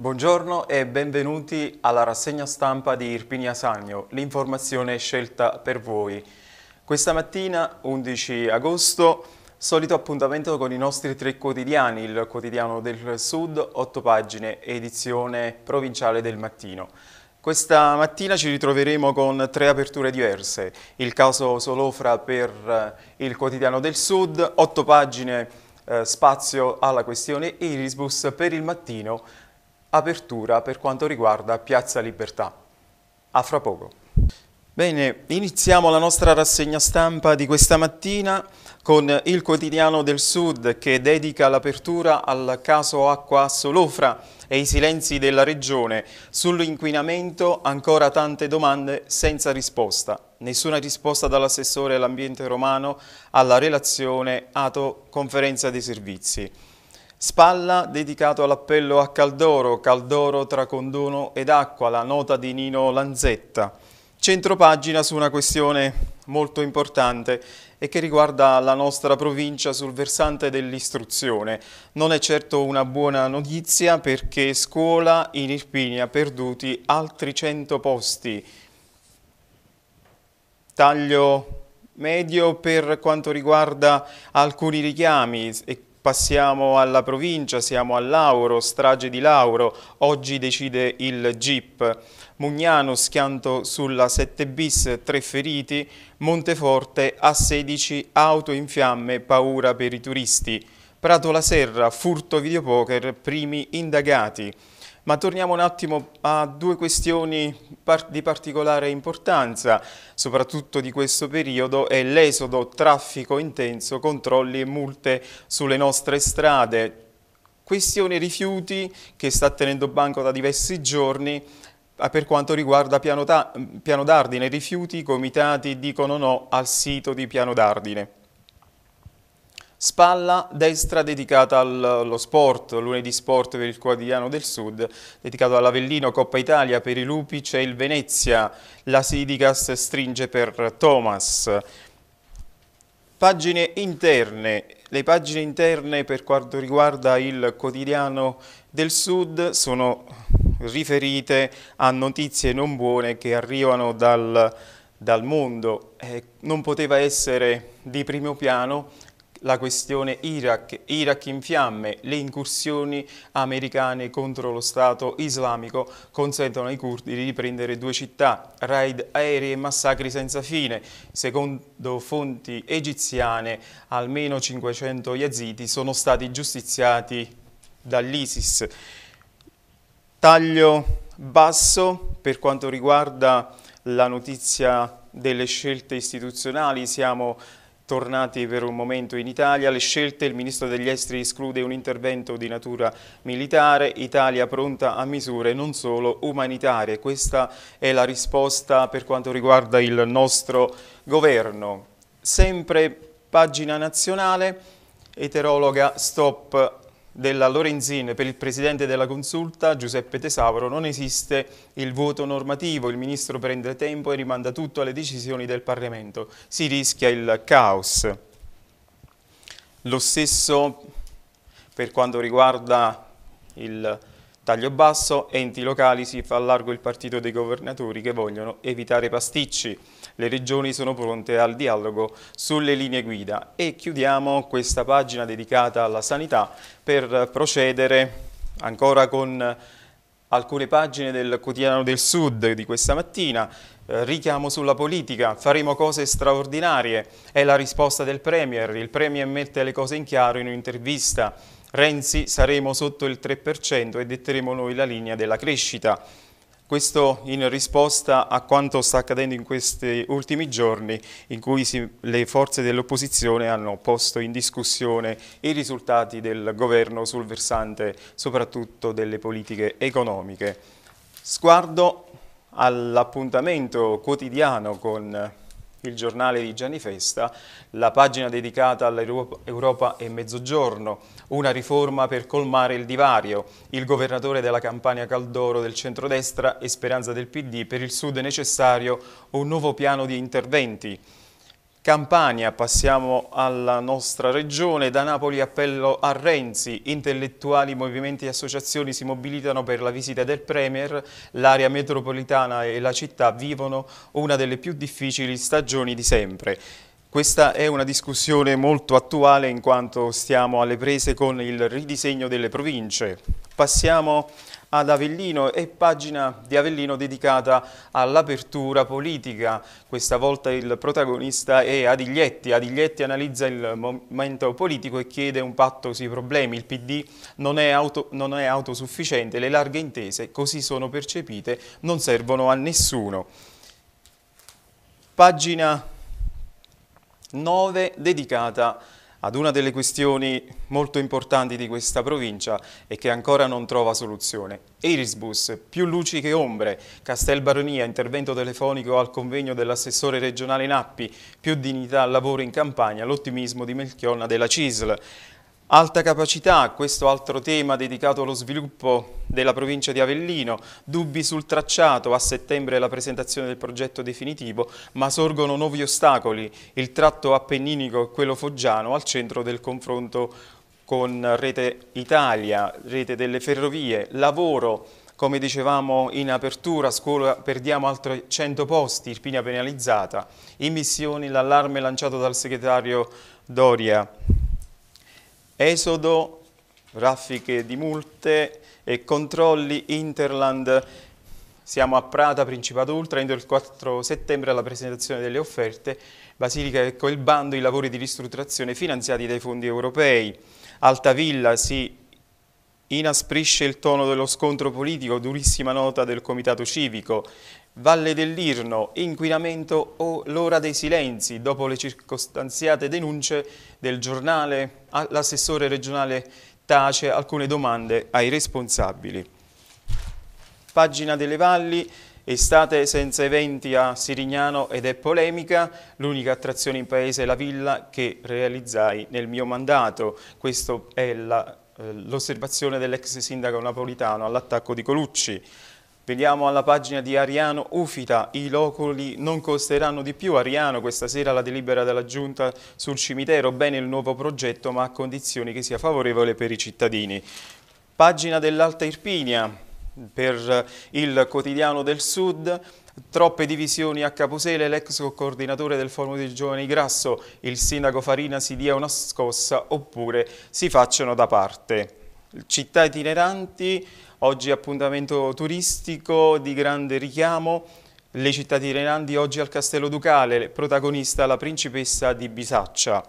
Buongiorno e benvenuti alla rassegna stampa di Irpinia Sagno, l'informazione scelta per voi. Questa mattina, 11 agosto, solito appuntamento con i nostri tre quotidiani, il quotidiano del Sud, 8 pagine, edizione provinciale del mattino. Questa mattina ci ritroveremo con tre aperture diverse, il caso Solofra per eh, il quotidiano del Sud, 8 pagine, eh, spazio alla questione Irisbus per il mattino, apertura per quanto riguarda Piazza Libertà. A fra poco. Bene, iniziamo la nostra rassegna stampa di questa mattina con il quotidiano del Sud che dedica l'apertura al caso acqua solofra e i silenzi della Regione. Sull'inquinamento ancora tante domande senza risposta. Nessuna risposta dall'assessore all'ambiente romano alla relazione Ato Conferenza dei Servizi. Spalla dedicato all'appello a Caldoro, Caldoro tra Condono ed Acqua, la nota di Nino Lanzetta. Centropagina su una questione molto importante e che riguarda la nostra provincia sul versante dell'istruzione. Non è certo una buona notizia perché scuola in Irpinia perduti altri 100 posti. Taglio medio per quanto riguarda alcuni richiami e Passiamo alla provincia, siamo a Lauro, strage di Lauro, oggi decide il GIP. Mugnano schianto sulla 7 bis, tre feriti, Monteforte a 16, auto in fiamme, paura per i turisti. Prato la Serra, furto videopoker, primi indagati. Ma torniamo un attimo a due questioni di particolare importanza, soprattutto di questo periodo, è l'esodo, traffico intenso, controlli e multe sulle nostre strade. Questione rifiuti che sta tenendo banco da diversi giorni ah, per quanto riguarda Piano, Piano Dardine. Rifiuti, i comitati dicono no al sito di Piano Dardine. Spalla destra dedicata allo sport, lunedì sport per il quotidiano del Sud, dedicato all'Avellino, Coppa Italia, per i Lupi c'è il Venezia, la Sidicas stringe per Thomas. Pagine interne, le pagine interne per quanto riguarda il quotidiano del Sud sono riferite a notizie non buone che arrivano dal, dal mondo. Eh, non poteva essere di primo piano la questione Iraq, Iraq in fiamme, le incursioni americane contro lo Stato islamico consentono ai curdi di riprendere due città, raid aerei e massacri senza fine. Secondo fonti egiziane almeno 500 yazidi sono stati giustiziati dall'ISIS. Taglio basso per quanto riguarda la notizia delle scelte istituzionali, siamo Tornati per un momento in Italia, le scelte, il ministro degli esteri esclude un intervento di natura militare, Italia pronta a misure non solo umanitarie. Questa è la risposta per quanto riguarda il nostro governo. Sempre pagina nazionale, eterologa stop della Lorenzin per il Presidente della Consulta, Giuseppe Tesauro non esiste il voto normativo, il Ministro prende tempo e rimanda tutto alle decisioni del Parlamento. Si rischia il caos. Lo stesso per quanto riguarda il Taglio basso, enti locali si fa largo il partito dei governatori che vogliono evitare pasticci. Le regioni sono pronte al dialogo sulle linee guida. E chiudiamo questa pagina dedicata alla sanità per procedere ancora con alcune pagine del quotidiano del Sud di questa mattina. Eh, richiamo sulla politica, faremo cose straordinarie, è la risposta del Premier. Il Premier mette le cose in chiaro in un'intervista Renzi saremo sotto il 3% e detteremo noi la linea della crescita. Questo in risposta a quanto sta accadendo in questi ultimi giorni in cui si, le forze dell'opposizione hanno posto in discussione i risultati del governo sul versante soprattutto delle politiche economiche. Sguardo all'appuntamento quotidiano con il giornale di Gianni Festa, la pagina dedicata all'Europa e Mezzogiorno, una riforma per colmare il divario, il governatore della Campania Caldoro del centrodestra e speranza del PD per il Sud è necessario un nuovo piano di interventi. Campania, passiamo alla nostra regione, da Napoli appello a Renzi, intellettuali, movimenti e associazioni si mobilitano per la visita del Premier, l'area metropolitana e la città vivono una delle più difficili stagioni di sempre. Questa è una discussione molto attuale in quanto stiamo alle prese con il ridisegno delle province. Passiamo ad Avellino e pagina di Avellino dedicata all'apertura politica. Questa volta il protagonista è Adiglietti. Adiglietti analizza il momento politico e chiede un patto sui problemi. Il PD non è, auto, non è autosufficiente, le larghe intese così sono percepite non servono a nessuno. Pagina 9 dedicata a ad una delle questioni molto importanti di questa provincia e che ancora non trova soluzione. Irisbus, più luci che ombre, Castel Baronia, intervento telefonico al convegno dell'assessore regionale Nappi, più dignità al lavoro in campagna, l'ottimismo di Melchionna della CISL. Alta capacità, questo altro tema dedicato allo sviluppo della provincia di Avellino, dubbi sul tracciato, a settembre la presentazione del progetto definitivo, ma sorgono nuovi ostacoli, il tratto appenninico e quello foggiano al centro del confronto con Rete Italia, Rete delle Ferrovie, lavoro, come dicevamo in apertura, scuola perdiamo altri 100 posti, Irpinia penalizzata, immissioni, l'allarme lanciato dal segretario Doria esodo, raffiche di multe e controlli Interland. Siamo a Prata, Principato Ultra, entro il 4 settembre alla presentazione delle offerte. Basilica ecco il bando i lavori di ristrutturazione finanziati dai fondi europei. Altavilla si inasprisce il tono dello scontro politico, durissima nota del Comitato Civico. Valle dell'Irno, inquinamento o l'ora dei silenzi, dopo le circostanziate denunce del giornale, l'assessore regionale tace alcune domande ai responsabili. Pagina delle Valli, Estate senza eventi a Sirignano ed è polemica, l'unica attrazione in paese è la villa che realizzai nel mio mandato. Questa è eh, l'osservazione dell'ex sindaco napolitano all'attacco di Colucci. Vediamo alla pagina di Ariano Ufita, i loculi non costeranno di più. Ariano, questa sera la delibera della Giunta sul cimitero, bene il nuovo progetto ma a condizioni che sia favorevole per i cittadini. Pagina dell'Alta Irpinia per il quotidiano del Sud, Troppe divisioni a Capusele, l'ex coordinatore del Forum dei Giovani Grasso, il sindaco Farina si dia una scossa oppure si facciano da parte. Città itineranti, Oggi appuntamento turistico di grande richiamo, le città tirenanti oggi al Castello Ducale, protagonista la principessa di Bisaccia.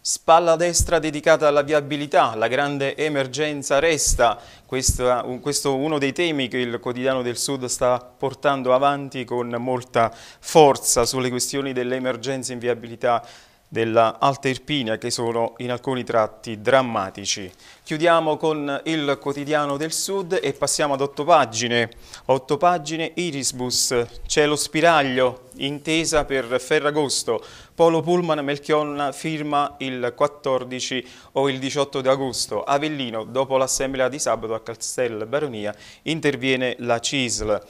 Spalla destra dedicata alla viabilità, la grande emergenza resta, questo, questo è uno dei temi che il quotidiano del Sud sta portando avanti con molta forza sulle questioni dell'emergenza in viabilità della Alta Irpinia che sono in alcuni tratti drammatici. Chiudiamo con il quotidiano del Sud e passiamo ad otto pagine. Otto pagine Irisbus, cielo spiraglio, intesa per Ferragosto. Polo Pullman Melchionna firma il 14 o il 18 di agosto. Avellino, dopo l'assemblea di sabato a Castel Baronia, interviene la CISL.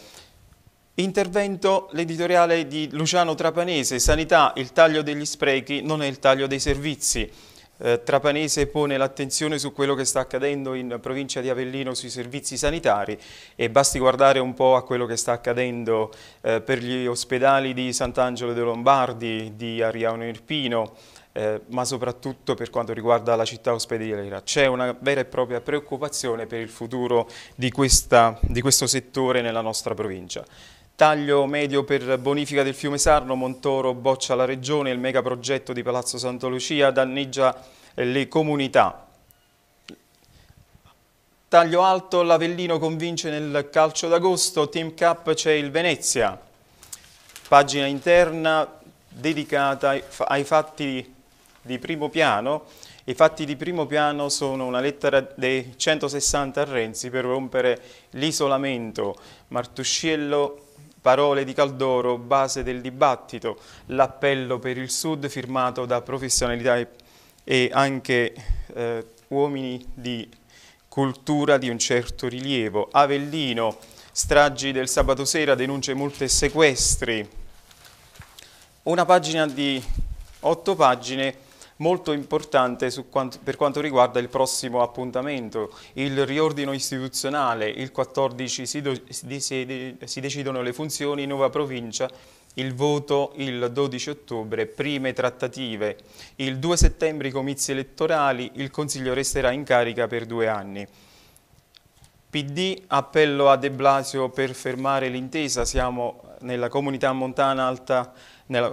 Intervento l'editoriale di Luciano Trapanese, Sanità, il taglio degli sprechi non è il taglio dei servizi. Eh, Trapanese pone l'attenzione su quello che sta accadendo in provincia di Avellino sui servizi sanitari e basti guardare un po' a quello che sta accadendo eh, per gli ospedali di Sant'Angelo dei Lombardi, di Ariano Irpino, eh, ma soprattutto per quanto riguarda la città ospedaliera. C'è una vera e propria preoccupazione per il futuro di, questa, di questo settore nella nostra provincia. Taglio medio per bonifica del fiume Sarno, Montoro boccia la regione, il megaprogetto di Palazzo Santa Lucia danneggia eh, le comunità. Taglio alto, l'Avellino convince nel calcio d'agosto, Team Cup c'è il Venezia. Pagina interna dedicata ai fatti di primo piano. I fatti di primo piano sono una lettera dei 160 a Renzi per rompere l'isolamento. Martusciello Parole di Caldoro, base del dibattito, l'appello per il Sud firmato da professionalità e anche eh, uomini di cultura di un certo rilievo. Avellino, stragi del sabato sera, denunce molte sequestri. Una pagina di otto pagine molto importante quanto, per quanto riguarda il prossimo appuntamento, il riordino istituzionale, il 14 si, do, si, si decidono le funzioni, nuova provincia, il voto il 12 ottobre, prime trattative, il 2 settembre i comizi elettorali, il Consiglio resterà in carica per due anni. PD, appello a De Blasio per fermare l'intesa, siamo nella comunità montana, alta, nella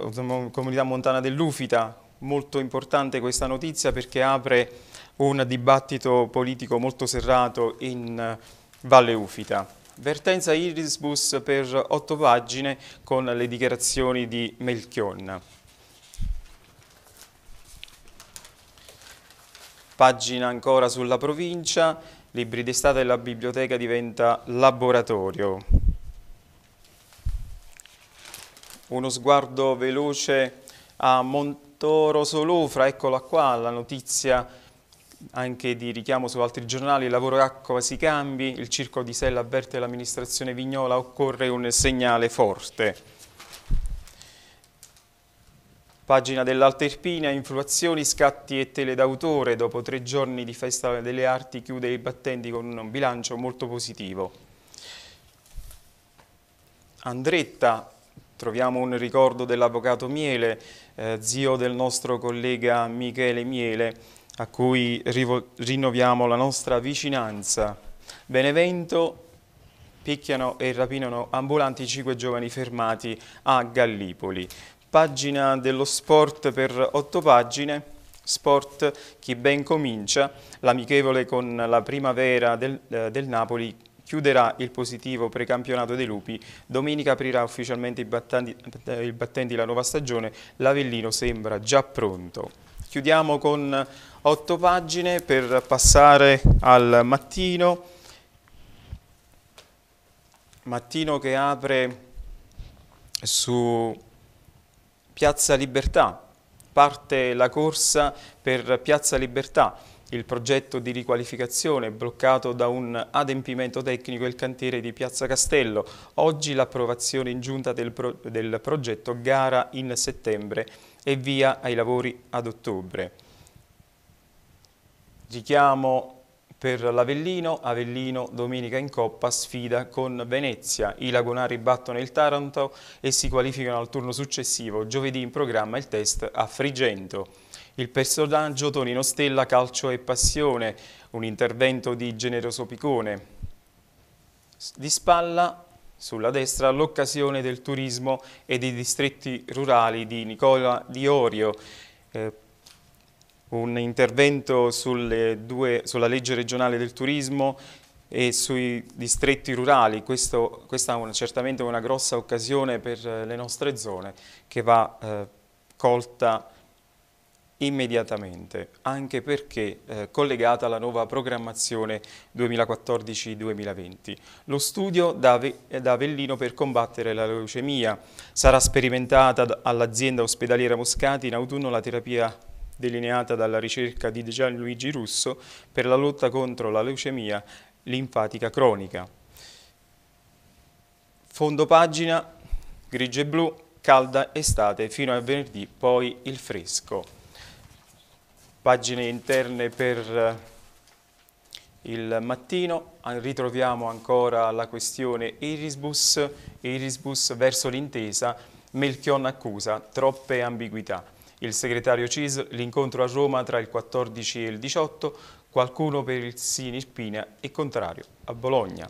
comunità montana dell'Ufita, molto importante questa notizia perché apre un dibattito politico molto serrato in eh, Valle Ufita. Vertenza Irisbus per otto pagine con le dichiarazioni di Melchion. Pagina ancora sulla provincia, libri d'estate e la biblioteca diventa laboratorio. Uno sguardo veloce a Montezemolo Toro Solofra, eccola qua, la notizia anche di richiamo su altri giornali, lavoro acqua si cambi, il circo di Sella avverte l'amministrazione Vignola, occorre un segnale forte. Pagina dell'Alterpina, influazioni, scatti e tele d'autore, dopo tre giorni di festa delle arti chiude i battenti con un bilancio molto positivo. Andretta, Troviamo un ricordo dell'avvocato Miele, eh, zio del nostro collega Michele Miele, a cui rinnoviamo la nostra vicinanza. Benevento, picchiano e rapinano ambulanti cinque giovani fermati a Gallipoli. Pagina dello sport per otto pagine. Sport, chi ben comincia, l'amichevole con la primavera del, eh, del Napoli chiuderà il positivo precampionato dei Lupi. Domenica aprirà ufficialmente i battenti, eh, i battenti la nuova stagione. L'Avellino sembra già pronto. Chiudiamo con otto pagine per passare al mattino. Mattino che apre su Piazza Libertà. Parte la corsa per Piazza Libertà il progetto di riqualificazione bloccato da un adempimento tecnico il cantiere di Piazza Castello. Oggi l'approvazione in giunta del, pro del progetto gara in settembre e via ai lavori ad ottobre. Richiamo per l'Avellino, Avellino domenica in Coppa sfida con Venezia, i lagonari battono il Taranto e si qualificano al turno successivo, giovedì in programma il test a Frigento. Il personaggio Tonino Stella, calcio e passione, un intervento di generoso picone. Di spalla, sulla destra, l'occasione del turismo e dei distretti rurali di Nicola Diorio, eh, un intervento due, sulla legge regionale del turismo e sui distretti rurali. Questo, questa è una, certamente una grossa occasione per eh, le nostre zone che va eh, colta immediatamente, anche perché eh, collegata alla nuova programmazione 2014-2020. Lo studio da, da Avellino per combattere la leucemia. Sarà sperimentata all'azienda ospedaliera Moscati in autunno la terapia delineata dalla ricerca di Gianluigi Russo per la lotta contro la leucemia linfatica cronica. Fondo pagina, grigio e blu, calda estate fino a venerdì, poi il fresco pagine interne per eh, il mattino, ritroviamo ancora la questione Irisbus, Irisbus verso l'intesa, Melchion accusa, troppe ambiguità. Il segretario CIS, l'incontro a Roma tra il 14 e il 18, qualcuno per il Sinirpina e contrario a Bologna.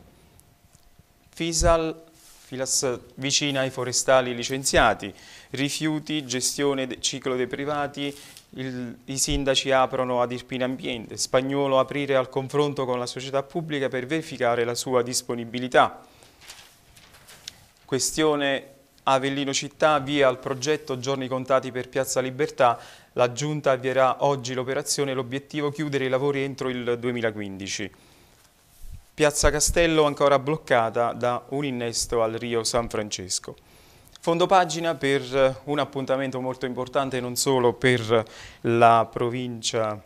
Fisal, Filas vicina ai forestali licenziati, rifiuti, gestione del ciclo dei privati, il, I sindaci aprono ad Irpina Ambiente, Spagnolo aprire al confronto con la società pubblica per verificare la sua disponibilità. Questione Avellino Città via al progetto Giorni contati per Piazza Libertà. La Giunta avvierà oggi l'operazione e l'obiettivo chiudere i lavori entro il 2015. Piazza Castello ancora bloccata da un innesto al Rio San Francesco. Fondo pagina per eh, un appuntamento molto importante non solo per eh, la provincia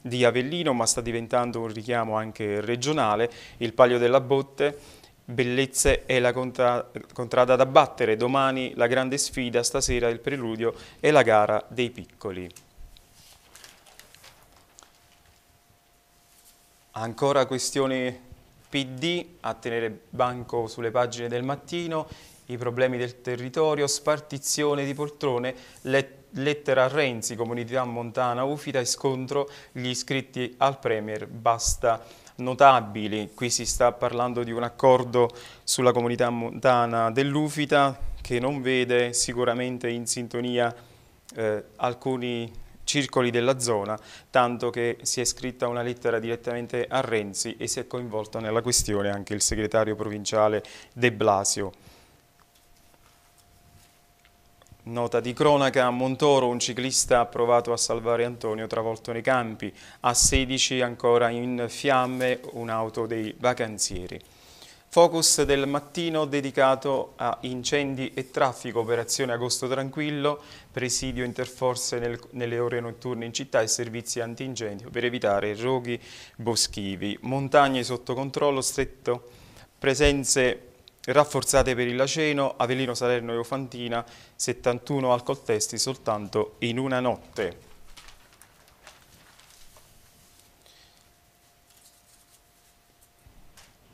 di Avellino ma sta diventando un richiamo anche regionale, il Palio della Botte, Bellezze è la contra contrada da battere, domani la grande sfida, stasera il preludio e la gara dei piccoli. Ancora questione PD a tenere banco sulle pagine del mattino, i problemi del territorio, spartizione di poltrone, lettera a Renzi, comunità montana, UFITA e scontro gli iscritti al Premier, basta notabili. Qui si sta parlando di un accordo sulla comunità montana dell'UFITA che non vede sicuramente in sintonia eh, alcuni circoli della zona, tanto che si è scritta una lettera direttamente a Renzi e si è coinvolto nella questione anche il segretario provinciale De Blasio. Nota di cronaca a Montoro, un ciclista ha provato a salvare Antonio travolto nei campi, a 16 ancora in fiamme un'auto dei vacanzieri. Focus del mattino dedicato a incendi e traffico, operazione agosto tranquillo, presidio interforze nel, nelle ore notturne in città e servizi antincendio per evitare roghi boschivi, montagne sotto controllo, stretto presenze rafforzate per il Laceno, Avellino Salerno e Ofantina, 71 alcol testi soltanto in una notte.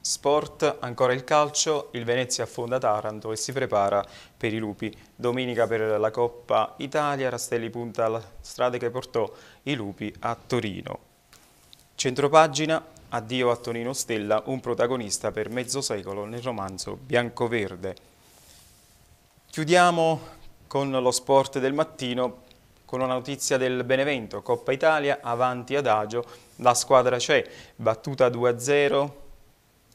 Sport, ancora il calcio, il Venezia affonda Taranto e si prepara per i lupi. Domenica per la Coppa Italia, Rastelli punta alla strada che portò i lupi a Torino. Centropagina, Addio a Tonino Stella, un protagonista per mezzo secolo nel romanzo Biancoverde. Chiudiamo con lo sport del mattino con una notizia del Benevento, Coppa Italia, avanti ad Agio, la squadra c'è, battuta 2-0,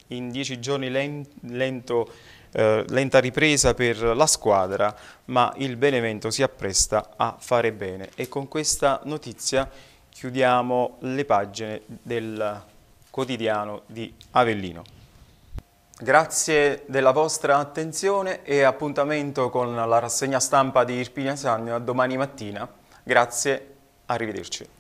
in dieci giorni lento, eh, lenta ripresa per la squadra, ma il Benevento si appresta a fare bene. E con questa notizia chiudiamo le pagine del Benevento quotidiano di Avellino. Grazie della vostra attenzione e appuntamento con la rassegna stampa di Irpina Sannio domani mattina. Grazie, arrivederci.